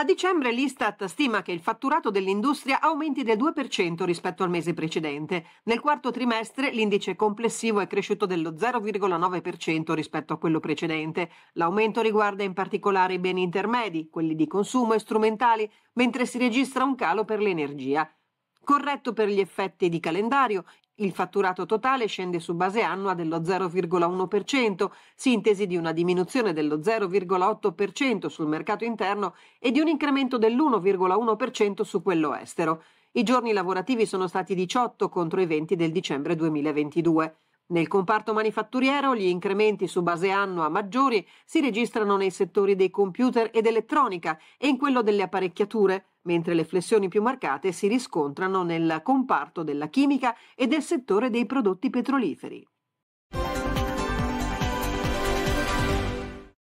A dicembre l'Istat stima che il fatturato dell'industria aumenti del 2% rispetto al mese precedente. Nel quarto trimestre l'indice complessivo è cresciuto dello 0,9% rispetto a quello precedente. L'aumento riguarda in particolare i beni intermedi, quelli di consumo e strumentali, mentre si registra un calo per l'energia. Corretto per gli effetti di calendario, il fatturato totale scende su base annua dello 0,1%, sintesi di una diminuzione dello 0,8% sul mercato interno e di un incremento dell'1,1% su quello estero. I giorni lavorativi sono stati 18 contro i 20 del dicembre 2022. Nel comparto manifatturiero gli incrementi su base annua maggiori si registrano nei settori dei computer ed elettronica e in quello delle apparecchiature, mentre le flessioni più marcate si riscontrano nel comparto della chimica e del settore dei prodotti petroliferi.